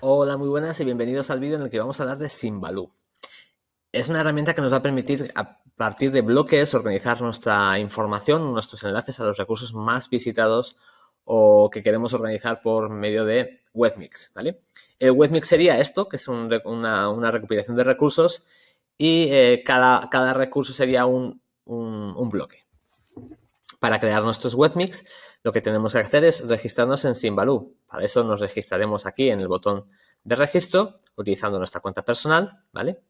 Hola, muy buenas y bienvenidos al vídeo en el que vamos a hablar de Simbaloo. Es una herramienta que nos va a permitir, a partir de bloques, organizar nuestra información, nuestros enlaces a los recursos más visitados o que queremos organizar por medio de webmix, ¿vale? El webmix sería esto, que es una, recopilación de recursos y eh, cada, recurso sería un bloque. Para crear nuestros webmix lo que tenemos que hacer es registrarnos en Simbaloo. Para eso nos registraremos aquí en el botón de registro utilizando nuestra cuenta personal, ¿vale?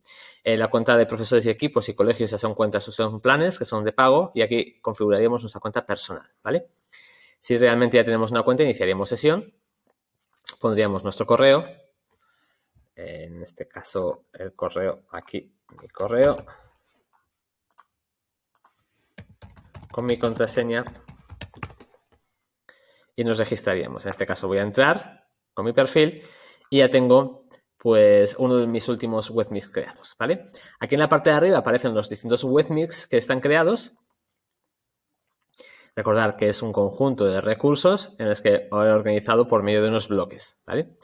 Eh, la cuenta de profesores y equipos y colegios ya son cuentas o son planes que son de pago y aquí configuraríamos nuestra cuenta personal, ¿vale? Si realmente ya tenemos una cuenta, iniciaríamos sesión, pondríamos nuestro correo, en este caso el correo aquí, mi correo, con mi contraseña y nos registraríamos. En este caso voy a entrar con mi perfil y ya tengo pues uno de mis últimos webmix creados, ¿vale? Aquí en la parte de arriba aparecen los distintos webmix que están creados. Recordar que es un conjunto de recursos en los que he organizado por medio de unos bloques, ¿vale?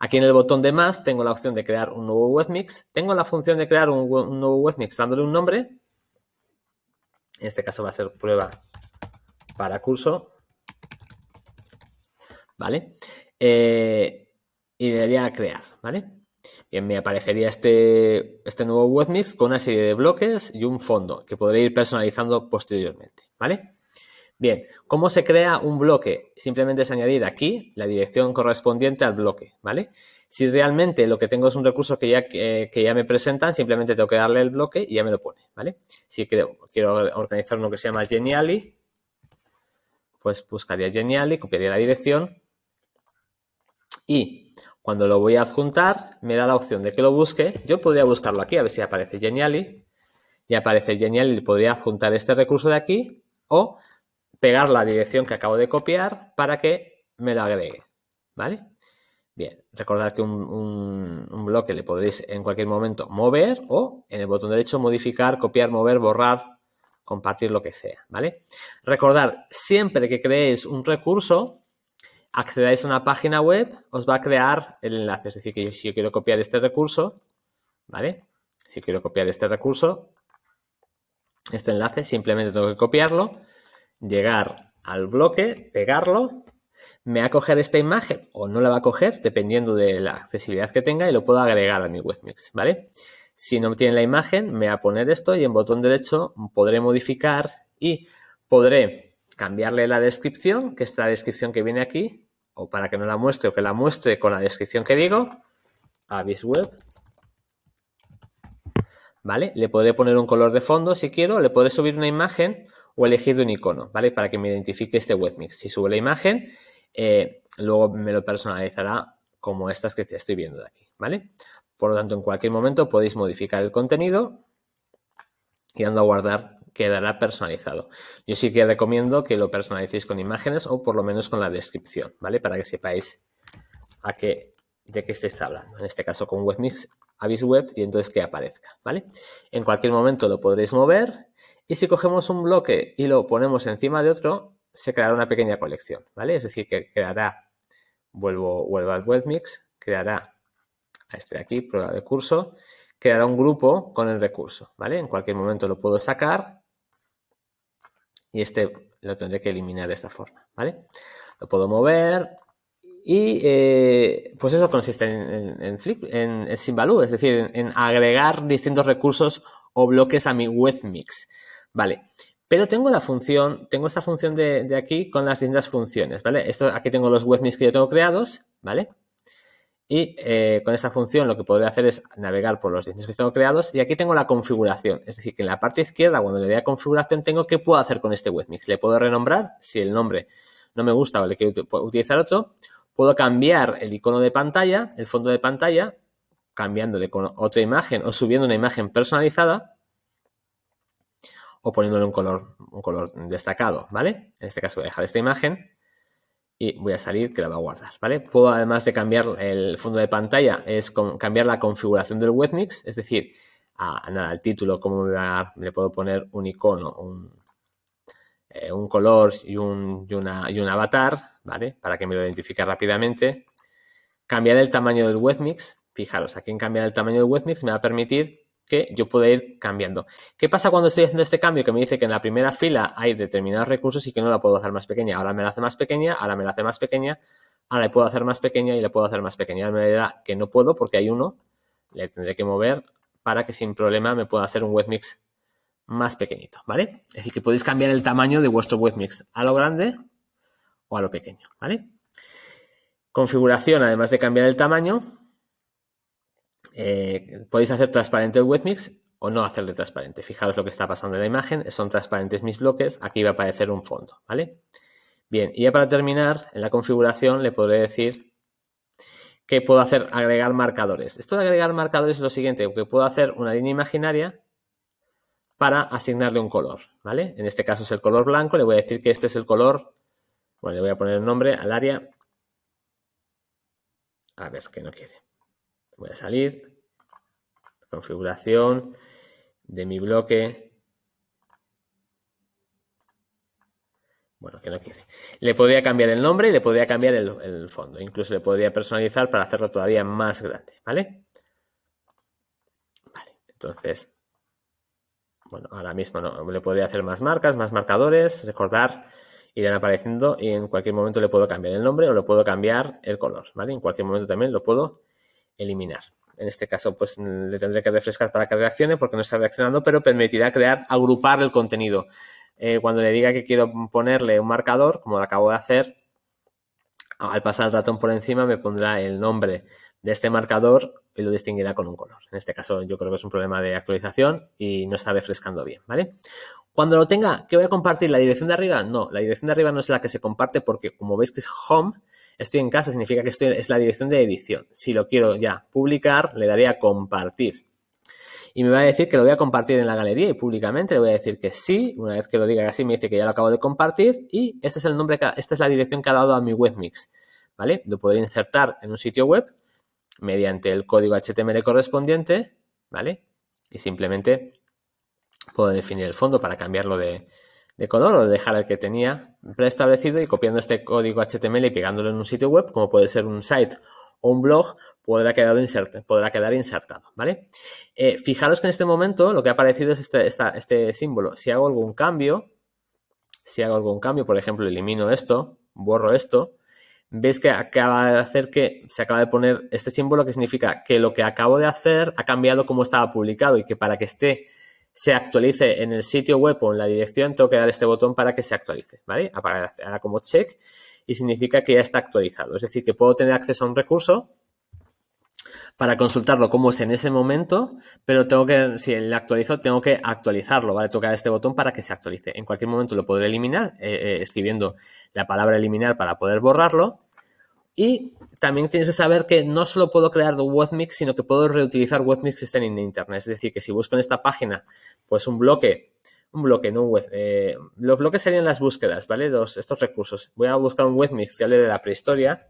Aquí en el botón de más tengo la opción de crear un nuevo webmix. Tengo la función de crear un, un nuevo webmix dándole un nombre. En este caso va a ser prueba para curso. ¿vale? Eh, y debería crear, ¿vale? Bien, me aparecería este, este nuevo webmix con una serie de bloques y un fondo que podré ir personalizando posteriormente, ¿vale? Bien, ¿cómo se crea un bloque? Simplemente es añadir aquí la dirección correspondiente al bloque, ¿vale? Si realmente lo que tengo es un recurso que ya, que ya me presentan, simplemente tengo que darle el bloque y ya me lo pone, ¿vale? Si creo, quiero organizar uno que se llama Geniali, pues buscaría Geniali, copiaría la dirección y cuando lo voy a adjuntar, me da la opción de que lo busque. Yo podría buscarlo aquí, a ver si aparece Geniali. Y aparece Geniali, podría adjuntar este recurso de aquí o pegar la dirección que acabo de copiar para que me lo agregue. ¿Vale? Bien, recordad que un, bloque le podéis en cualquier momento mover o en el botón derecho modificar, copiar, mover, borrar, compartir, lo que sea, ¿vale? Recordad, siempre que creéis un recurso, accedáis a una página web, os va a crear el enlace. Es decir, que si yo quiero copiar este recurso, ¿vale? Si quiero copiar este recurso, este enlace, simplemente tengo que copiarlo, llegar al bloque, pegarlo, me va a coger esta imagen o no la va a coger, dependiendo de la accesibilidad que tenga, y lo puedo agregar a mi webmix, ¿vale? Si no tiene la imagen, me va a poner esto y en botón derecho podré modificar y podré cambiarle la descripción, que es la descripción que viene aquí, o para que no la muestre o que la muestre con la descripción que digo, avis web. ¿Vale? Le podré poner un color de fondo si quiero, le podré subir una imagen o elegir un icono, ¿vale? Para que me identifique este webmix. Si subo la imagen, eh, luego me lo personalizará como estas que te estoy viendo de aquí, ¿vale? Por lo tanto, en cualquier momento podéis modificar el contenido y ando a guardar quedará personalizado. Yo sí que recomiendo que lo personalicéis con imágenes o por lo menos con la descripción, ¿vale? Para que sepáis a qué, de qué estáis hablando. En este caso con WebMix, avis web y entonces que aparezca, ¿vale? En cualquier momento lo podréis mover y si cogemos un bloque y lo ponemos encima de otro, se creará una pequeña colección, ¿vale? Es decir, que creará, vuelvo, vuelvo al WebMix, creará a este de aquí, prueba de curso, creará un grupo con el recurso, ¿vale? En cualquier momento lo puedo sacar y este lo tendré que eliminar de esta forma, ¿vale? Lo puedo mover y eh, pues eso consiste en, en, flip, en, sin es decir, en, agregar distintos recursos o bloques a mi webmix, ¿vale? Pero tengo la función, tengo esta función de, de aquí con las distintas funciones, ¿vale? Esto, aquí tengo los webmix que yo tengo creados, ¿vale? Y eh, con esta función lo que podré hacer es navegar por los diseños que tengo creados y aquí tengo la configuración. Es decir, que en la parte izquierda, cuando le doy a configuración, tengo qué puedo hacer con este webmix. Le puedo renombrar si el nombre no me gusta o le quiero utilizar otro. Puedo cambiar el icono de pantalla, el fondo de pantalla, cambiándole con otra imagen o subiendo una imagen personalizada o poniéndole un color, un color destacado, ¿vale? En este caso voy a dejar esta imagen y voy a salir que la va a guardar, ¿vale? Puedo además de cambiar el fondo de pantalla, es cambiar la configuración del webmix, es decir, a, nada, el título, como me le puedo poner un icono, un, eh, color y un, y un avatar, ¿vale? Para que me lo identifique rápidamente. Cambiar el tamaño del webmix, fijaros, aquí en cambiar el tamaño del webmix me va a permitir que yo pueda ir cambiando. ¿Qué pasa cuando estoy haciendo este cambio que me dice que en la primera fila hay determinados recursos y que no la puedo hacer más pequeña? Ahora me la hace más pequeña, ahora me la hace más pequeña, ahora le puedo hacer más pequeña y le puedo hacer más pequeña. Ahora me dirá que no puedo porque hay uno, le tendré que mover para que sin problema me pueda hacer un webmix más pequeñito, ¿vale? Es decir, que podéis cambiar el tamaño de vuestro webmix a lo grande o a lo pequeño, ¿vale? Configuración, además de cambiar el tamaño, eh, podéis hacer transparente el webmix o no hacerle transparente. Fijaros lo que está pasando en la imagen, son transparentes mis bloques, aquí va a aparecer un fondo, ¿vale? Bien, y ya para terminar, en la configuración le podré decir que puedo hacer agregar marcadores. Esto de agregar marcadores es lo siguiente, que puedo hacer una línea imaginaria para asignarle un color, ¿vale? En este caso es el color blanco, le voy a decir que este es el color, bueno, le voy a poner el nombre al área, a ver, que no quiere voy a salir, configuración de mi bloque. Bueno, que no quiere. Le podría cambiar el nombre y le podría cambiar el, fondo. Incluso le podría personalizar para hacerlo todavía más grande, ¿vale? Vale, entonces, bueno, ahora mismo no. Le podría hacer más marcas, más marcadores, recordar irán apareciendo y en cualquier momento le puedo cambiar el nombre o le puedo cambiar el color, ¿vale? En cualquier momento también lo puedo eliminar. En este caso, pues le tendré que refrescar para que reaccione porque no está reaccionando, pero permitirá crear, agrupar el contenido. Eh, cuando le diga que quiero ponerle un marcador, como lo acabo de hacer, al pasar el ratón por encima me pondrá el nombre de este marcador y lo distinguirá con un color. En este caso yo creo que es un problema de actualización y no está refrescando bien, ¿vale? Cuando lo tenga, ¿qué voy a compartir? ¿La dirección de arriba? No, la dirección de arriba no es la que se comparte porque como veis que es home, Estoy en casa significa que estoy, es la dirección de edición. Si lo quiero ya publicar, le daré a compartir. Y me va a decir que lo voy a compartir en la galería y públicamente le voy a decir que sí. Una vez que lo diga así, me dice que ya lo acabo de compartir y este es el nombre, esta es la dirección que ha dado a mi webmix. ¿Vale? Lo puedo insertar en un sitio web mediante el código HTML correspondiente, ¿vale? Y simplemente puedo definir el fondo para cambiarlo de, de color o dejar el que tenía preestablecido y copiando este código HTML y pegándolo en un sitio web, como puede ser un site o un blog, podrá, quedar podrá quedar insertado, ¿vale? Eh, fijaros que en este momento lo que ha aparecido es este, este símbolo. Si hago algún cambio, si hago algún cambio, por ejemplo, elimino esto, borro esto, veis que acaba de hacer que se acaba de poner este símbolo que significa que lo que acabo de hacer ha cambiado como estaba publicado y que para que esté se actualice en el sitio web o en la dirección, tengo que dar este botón para que se actualice, ¿vale? ahora como check y significa que ya está actualizado. Es decir, que puedo tener acceso a un recurso para consultarlo como es en ese momento, pero tengo que, si le actualizo, tengo que actualizarlo, ¿vale? Tocar este botón para que se actualice. En cualquier momento lo podré eliminar eh, eh, escribiendo la palabra eliminar para poder borrarlo y también tienes que saber que no solo puedo crear webmix, sino que puedo reutilizar webmix que estén en internet. Es decir, que si busco en esta página, pues un bloque, un bloque, no un web. Eh, los bloques serían las búsquedas, ¿vale? Los, estos recursos. Voy a buscar un webmix que hable de la prehistoria.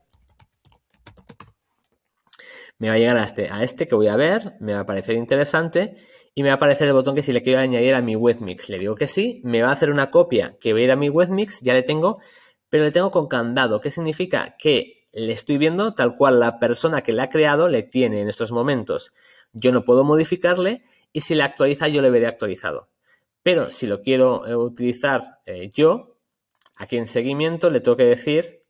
Me va a llegar a este, a este que voy a ver, me va a parecer interesante y me va a aparecer el botón que si le quiero añadir a mi webmix. Le digo que sí, me va a hacer una copia que va a ir a mi webmix, ya le tengo, pero le tengo con candado. ¿Qué significa? Que le estoy viendo tal cual la persona que la ha creado le tiene en estos momentos. Yo no puedo modificarle y si la actualiza yo le veré actualizado. Pero si lo quiero eh, utilizar eh, yo, aquí en seguimiento le tengo que decir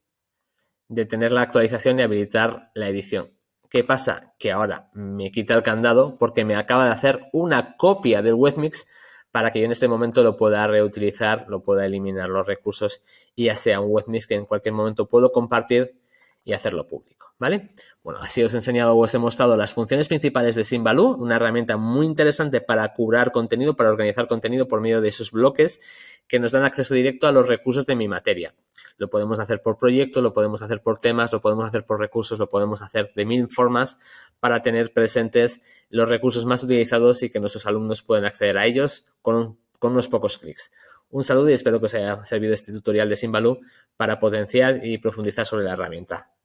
detener la actualización y habilitar la edición. ¿Qué pasa? Que ahora me quita el candado porque me acaba de hacer una copia del webmix para que yo en este momento lo pueda reutilizar, lo pueda eliminar los recursos y ya sea un webmix que en cualquier momento puedo compartir y hacerlo público, ¿vale? Bueno, así os he enseñado o os he mostrado las funciones principales de Simbaloo, una herramienta muy interesante para curar contenido, para organizar contenido por medio de esos bloques que nos dan acceso directo a los recursos de mi materia. Lo podemos hacer por proyecto, lo podemos hacer por temas, lo podemos hacer por recursos, lo podemos hacer de mil formas para tener presentes los recursos más utilizados y que nuestros alumnos puedan acceder a ellos con, unos pocos clics. Un saludo y espero que os haya servido este tutorial de Simbaloo para potenciar y profundizar sobre la herramienta.